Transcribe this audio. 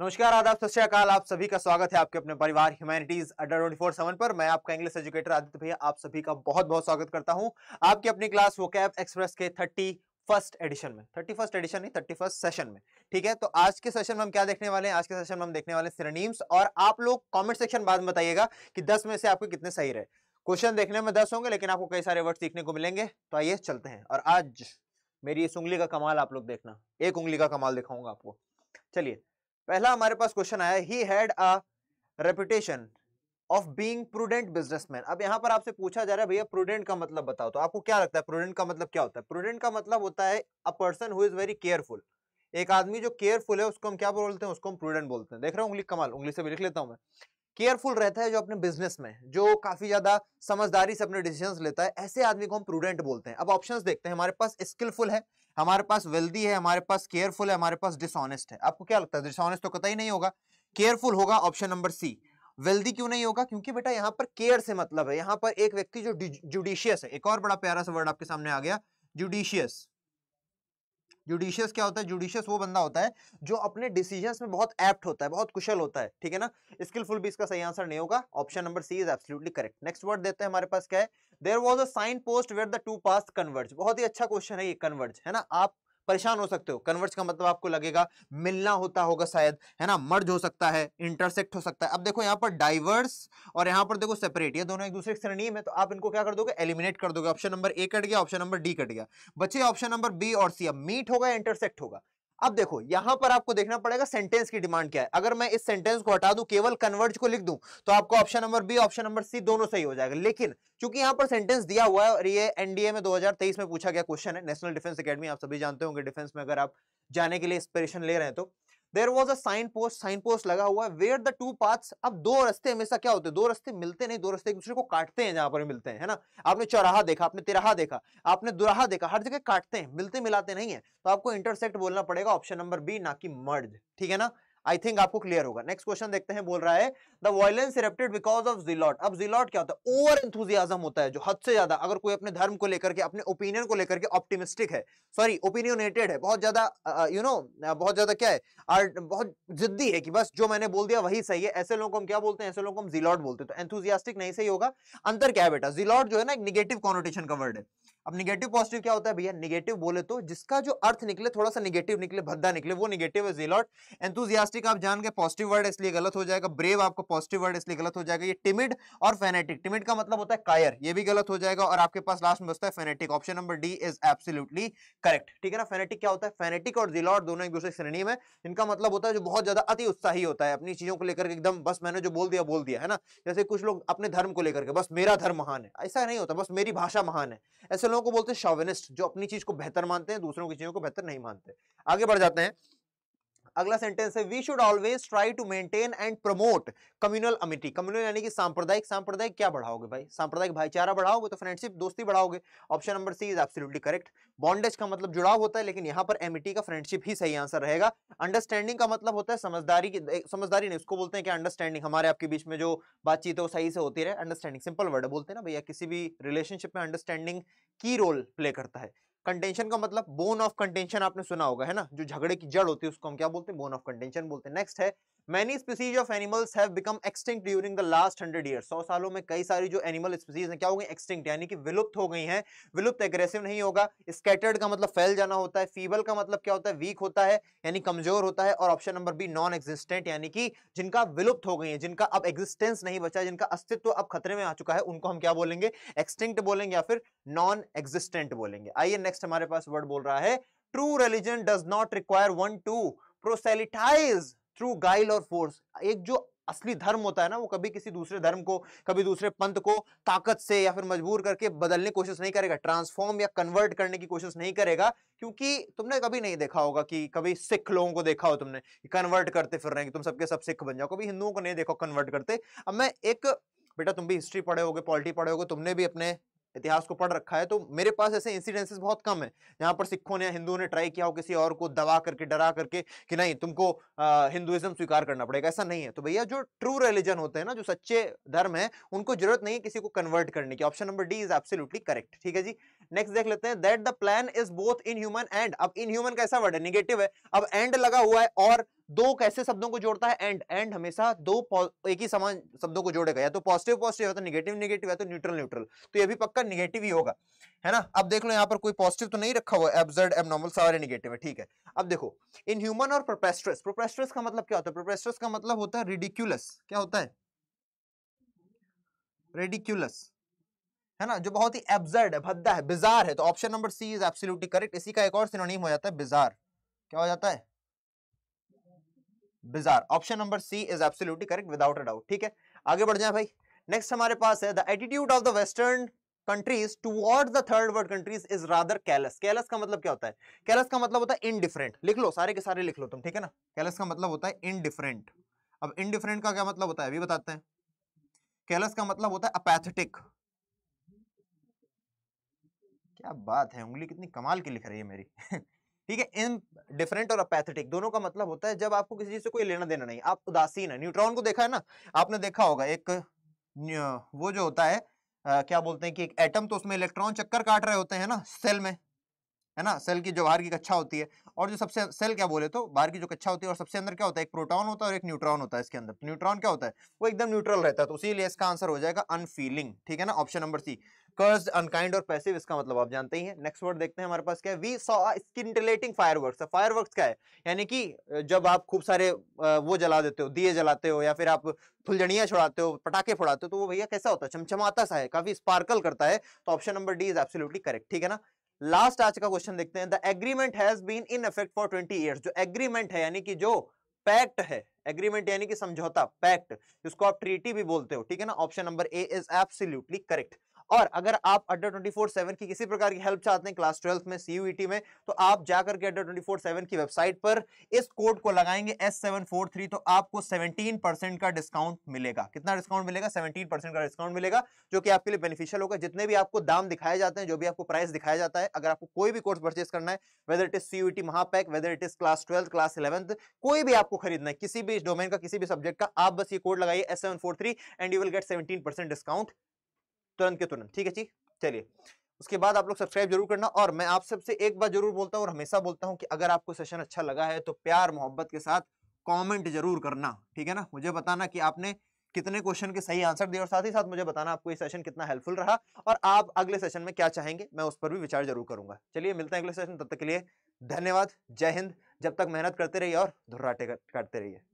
नमस्कार आदाब सत आप सभी का स्वागत है आपके अपने परिवार humanities under twenty four seven पर मैं आपका इंग्लिश एजुकेटर आदित्य भैया आप सभी का बहुत बहुत स्वागत करता हूं आपकी अपनी क्लास वो कैब एक्सप्रेस के थर्टी फर्स्ट एडिशन में थर्टी फर्स्ट एडिशन नहीं थर्टी फर्स्ट सेशन में ठीक है तो आज के सेशन में हम क्या देखने वाले हैं आज के सेशन में हम देखने वाले सिरनीम्स और आप लोग कॉमेंट सेक्शन बाद में बताइएगा कि दस में से आपको कितने सही रहे क्वेश्चन देखने में दस होंगे लेकिन आपको कई सारे वर्ड सीखने को मिलेंगे तो आइए चलते हैं और आज मेरी इस उंगली का कमाल आप लोग देखना एक उंगली का कमाल दिखाऊंगा आपको चलिए पहला हमारे पास क्वेश्चन आया he had a reputation of being prudent businessman अब यहाँ पर आपसे पूछा जा रहा है भैया प्रूडेंट का मतलब बताओ तो आपको क्या लगता है प्रूडेंट का मतलब क्या होता है प्रूडेंट का मतलब होता है a person who is very careful एक आदमी जो केयरफुल है उसको हम क्या बोलते हैं उसको हम प्रूडेंट बोलते हैं देख रहा हूँ उंगली कमाल उंगली से भी लिख लेता हूँ मैं केयरफुल रहता है जो अपने बिजनेस में जो काफी ज्यादा समझदारी से अपने डिसीजन लेता है ऐसे आदमी को हम प्रूडेंट बोलते हैं अब ऑप्शन देखते हैं हमारे पास स्किलफुल है हमारे पास वेल्दी है हमारे पास केयरफुल है हमारे पास डिसऑनेस्ट है आपको क्या लगता है डिसऑनेस्ट तो कतई नहीं होगा केयरफुल होगा ऑप्शन नंबर सी वेल्दी क्यों नहीं होगा क्योंकि बेटा यहाँ पर केयर से मतलब है यहाँ पर एक व्यक्ति जो जुडिशियस है एक और बड़ा प्यारा सा वर्ड आपके सामने आ गया जुडिशियस जुडिशियस क्या होता है जुडिशियस वो बंदा होता है जो अपने डिसीजन में बहुत एप्ट होता है बहुत कुशल होता है ठीक है ना स्किलफुल भी इसका सही आंसर नहीं होगा option number C is absolutely correct next word देते हैं हमारे पास क्या है there was a sign post where the two paths converge बहुत ही अच्छा क्वेश्चन है ये कन्वर्ज है ना आप परेशान हो सकते हो कन्वर्स का मतलब आपको लगेगा मिलना होता होगा शायद है ना मर्ज हो सकता है इंटरसेक्ट हो सकता है अब देखो यहाँ पर डाइवर्स और यहाँ पर देखो सेपरेट ये दोनों एक दूसरे की श्रेणी में तो आप इनको क्या कर दोगे एलिमिनेट कर दोगे ऑप्शन नंबर ए कट गया ऑप्शन नंबर डी कट गया बचे ऑप्शन नंबर बी और सी अब मीट होगा इंटरसेक्ट होगा अब देखो यहां पर आपको देखना पड़ेगा सेंटेंस की डिमांड क्या है अगर मैं इस सेंटेंस को हटा दूं केवल कन्वर्ज को लिख दूं तो आपको option number B option number C दोनों सही हो जाएगा लेकिन चूंकि यहां पर सेंटेंस दिया हुआ है और ये एनडीए में 2023 में पूछा गया क्वेश्चन है नेशनल डिफेंस अकेडमी आप सभी जानते होंगे डिफेंस में अगर आप जाने के लिए इंस्पिरेशन ले रहे हैं तो there was a sign post sign post लगा हुआ है वेयर द टू पाथ्स अब दो रस्ते हमेशा क्या होते हैं दो रस्ते मिलते नहीं दो रस्ते एक दूसरे को काटते हैं जहां पर मिलते हैं है ना आपने चौराहा देखा आपने तिराहा देखा आपने दुराहा देखा हर जगह काटते हैं मिलते मिलाते नहीं है तो आपको इंटरसेक्ट बोलना पड़ेगा ऑप्शन नंबर बी ना कि मर्ज ठीक है ना आई थिंक आपको क्लियर होगा नेक्स्ट क्वेश्चन देखते हैं बोल रहा है the violence erupted because of zealot अब जिलॉट क्या होता है ओवर इंथुजियाजम होता है जो हद से ज्यादा अगर कोई अपने धर्म को लेकर के अपने ओपिनियन को लेकर के ऑप्टिमिस्टिक है सॉरी ओपिनियनेटेड है बहुत ज्यादा यू नो बहुत ज्यादा क्या है और बहुत जिद्दी है कि बस जो मैंने बोल दिया वही सही है ऐसे लोगों को हम क्या बोलते हैं ऐसे लोगों को हम जिलॉट बोलते हैं तो एंथुजियास्टिक नहीं सही होगा अंतर क्या है बेटा जिलॉट जो है ना एक निगेटिव कॉनोटेशन का वर्ड है अब निगेटिव पॉजिटिव क्या होता है भैया निगेटिव बोले तो जिसका जो अर्थ निकले थोड़ा सा निगेटिव निकले भद्दा निकले वो निगेटिव है जिलॉट एंथुजियास्टिक आप जान गए पॉजिटिव वर्ड इसलिए गलत हो जाएगा ब्रेव आपको पॉजिटिव वर्ड इसलिए गलत हो जाएगा ये टिमिड और फेनेटिक टिमिड का मतलब होता है कायर ये भी गलत हो जाएगा और आपके पास लास्ट में बचता है fanatic option number D is absolutely correct ठीक है ना फेनेटिक क्या होता है फेनेटिक और जिलॉट दोनों एक दूसरे श्रेणी में इनका मतलब होता है जो बहुत ज्यादा अति उत्साही होता है अपनी चीजों को लेकर एकदम बस मैंने जो बोल दिया बोल दिया है ना जैसे कुछ लोग अपने धर्म को लेकर के बस मेरा धर्म महान है ऐसा नहीं होता बस मेरी भाषा महान है ऐसे लोग को बोलते हैं शॉविनिस्ट जो अपनी चीज को बेहतर मानते हैं दूसरों की चीजों को बेहतर नहीं मानते आगे बढ़ जाते हैं अगला सेंटेंस है we should always try to maintain and promote communal amity communal यानी कि सांप्रदायिक सांप्रदायिक क्या बढ़ाओगे भाई सांप्रदायिक भाईचारा बढ़ाओगे तो फ्रेंडशिप दोस्ती बढ़ाओगे option number C is absolutely correct bondage का मतलब जुड़ाव होता है लेकिन यहाँ पर एमिटी का फ्रेंडशिप ही सही आंसर रहेगा अंडरस्टैंडिंग का मतलब होता है समझदारी की समझदारी नहीं उसको बोलते हैं कि अंडरस्टैंडिंग हमारे आपके बीच में जो बातचीत है वो सही से होती रहे अंडरस्टैंडिंग सिंपल वर्ड बोलते हैं ना भैया किसी भी रिलेशनशिप में अंडरस्टैंडिंग की रोल प्ले करता है कंटेंशन का मतलब बोन ऑफ कंटेंशन आपने सुना होगा है ना जो झगड़े की जड़ होती है उसको हम क्या बोलते हैं बोन ऑफ कंटेंशन बोलते हैं नेक्स्ट है many species of animals have become extinct during the last hundred year सौ सालों में कई सारी जो एनिमल स्पीसीज हैं क्या हो गई एक्सटिंक्ट यानी कि विलुप्त हो गई हैं विलुप्त एग्रेसिव नहीं होगा स्केटर्ड का मतलब फैल जाना होता है फीबल का मतलब क्या होता है वीक होता है यानी कमजोर होता है और option number B non existent यानी कि जिनका विलुप्त हो गई है जिनका अब एग्जिस्टेंस नहीं बचा जिनका अस्तित्व अब खतरे में आ चुका है उनको हम क्या बोलेंगे एक्सटिंक्ट बोलेंगे या फिर नॉन एग्जिस्टेंट बोलेंगे आइए नेक्स्ट हमारे पास वर्ड बोल रहा है true religion does not require one to proselytize through guile और फोर्स एक जो असली धर्म होता है ना वो कभी किसी दूसरे धर्म को कभी दूसरे पंथ को ताकत से या फिर मजबूर करके बदलने कोशिश नहीं करेगा ट्रांसफॉर्म या कन्वर्ट करने की कोशिश नहीं करेगा क्योंकि तुमने कभी नहीं देखा होगा कि कभी सिख लोगों को देखा हो तुमने कन्वर्ट करते फिर रहे कि तुम सबके सब सिख बन जाओ कभी हिंदुओं को नहीं देखो कन्वर्ट करते अब मैं एक बेटा तुम भी हिस्ट्री पढ़े होगे पॉलिटी पढ़े होगे तुमने भी अपने इतिहास को पढ़ रखा है तो मेरे पास ऐसे इंसिडेंसेस बहुत कम है जहां पर सिखों ने हिंदुओं ने ट्राई किया हो किसी और को दबा करके डरा करके कि नहीं तुमको हिंदुइज्म स्वीकार करना पड़ेगा ऐसा नहीं है तो भैया जो ट्रू रिलीजन होते हैं ना जो सच्चे धर्म है उनको जरूरत नहीं है किसी को कन्वर्ट करने की option number D is absolutely correct ठीक है जी नेक्स्ट देख लेते हैं that the plan is both inhuman and अब इन ह्यूमन का ऐसा वर्ड है निगेटिव है अब एंड लगा हुआ है और दो कैसे शब्दों को जोड़ता है एंड एंड हमेशा दो एक ही समान शब्दों को जोड़ेगा या तो पॉजिटिव पॉजिटिव या तो निगेटिव निगेटिव या तो न्यूट्रल न्यूट्रल तो ये भी पक्का निगेटिव ही होगा है ना अब देख लो यहाँ पर कोई पॉजिटिव तो नहीं रखा हुआ एब्जर्ड एबनॉर्मल सारे निगेटिव है ठीक है अब देखो इन ह्यूमन और प्रोपेस्ट्रस प्रोपेस्ट्रस का मतलब क्या होता है प्रोपेस्ट्रस का मतलब होता है रिडिक्यूलस क्या होता है रेडिक्यूलस है ना जो बहुत ही एब्जर्ड है भद्दा है बिजार है तो option number C is absolutely correct इसी का एक और सिनोनिम हो जाता है बिजार क्या हो जाता है bizarre option number C is absolutely correct without a doubt ठीक है आगे बढ़ जाए भाई नेक्स्ट हमारे पास है the attitude of the western countries towards the third world countries is rather callous callous का मतलब क्या होता है कैलस का मतलब होता है इनडिफरेंट लिख लो सारे के सारे लिख लो तुम ठीक है ना कैलस का मतलब होता है इनडिफरेंट अब इनडिफरेंट का क्या मतलब होता है अभी बताते हैं कैलस का मतलब होता है अपैथेटिक क्या बात है उंगली कितनी कमाल की लिख रही है मेरी ठीक है इन डिफरेंट और अपैथेटिक दोनों का मतलब होता है जब आपको किसी चीज से कोई लेना देना नहीं आप उदासीन है न्यूट्रॉन को देखा है ना आपने देखा होगा एक वो जो होता है आ, क्या बोलते हैं कि एक एटम तो उसमें इलेक्ट्रॉन चक्कर काट रहे होते हैं ना सेल में है ना सेल की जो बाहर की कक्षा होती है और जो सबसे सेल क्या बोले तो बाहर की जो कक्षा होती है और सबसे अंदर क्या होता है एक प्रोटॉन होता है और एक न्यूट्रॉन होता है इसके अंदर न्यूट्रॉन क्या होता है वो एकदम न्यूट्रल रहता है तो उसी इसका आंसर हो जाएगा अनफीलिंग ठीक है ना ऑप्शन नंबर सी कर्ज अनकाइंड और पैसिव इसका मतलब आप जानते ही नेक्स्ट वर्ड देखते हैं हमारे पास क्या है we saw scintillating fireworks fireworks क्या है यानी कि जब आप खूब सारे वो जला देते हो दिए जलाते हो या फिर आप फुलझड़ियां छोड़ाते हो पटाखे फोड़ाते हो तो वो भैया कैसा होता है चमचमाता सा है काफी स्पार्कल करता है तो option number D is absolutely correct ठीक है ना लास्ट आज का क्वेश्चन देखते हैं the agreement has been in effect for twenty year जो एग्रीमेंट है यानी कि जो पैक्ट है एग्रीमेंट यानी कि समझौता पैक्ट जिसको आप ट्रीटी भी बोलते हो ठीक है ना option number A is absolutely correct और अगर आप अंडर ट्वेंटी फोर सेवन की किसी प्रकार की हेल्प चाहते हैं क्लास ट्वेल्थ में सी e में तो आप जाकर के अंडर ट्वेंटी फोर सेवन की वेबसाइट पर इस कोड को लगाएंगे एस सेवन फोर थ्री तो आपको सेवनटीन परसेंट का डिस्काउंट मिलेगा कितना डिस्काउंट मिलेगा सेवनटीन परसेंट का डिस्काउंट मिलेगा जो कि आपके लिए बेनिफिशियल होगा जितने भी आपको दाम दिखाए जाते हैं जो भी आपको प्राइस दिखाया जाता है अगर आपको कोई भी कोर्स परचेस करना है वेदर इट इज सीयूटी महापैक whether it is class twelfth class eleventh कोई भी आपको खरीदना है किसी भी डोमेन का किसी भी सब्जेक्ट का आप बस ये कोड लगाइए S seven four three and you will get seventeen percent discount तुरंत के तुरंत ठीक है जी चलिए उसके बाद आप लोग सब्सक्राइब जरूर करना और मैं आप सबसे एक बार जरूर बोलता हूँ और हमेशा बोलता हूँ कि अगर आपको सेशन अच्छा लगा है तो प्यार मोहब्बत के साथ कमेंट जरूर करना ठीक है ना मुझे बताना कि आपने कितने क्वेश्चन के सही आंसर दिए और साथ ही साथ मुझे बताना आपको ये सेशन कितना हेल्पफुल रहा और आप अगले सेशन में क्या चाहेंगे मैं उस पर भी विचार जरूर करूंगा चलिए मिलते हैं अगले सेशन तब तक के लिए धन्यवाद जय हिंद जब तक मेहनत करते रहिए और धुर्राटे काटते रहिए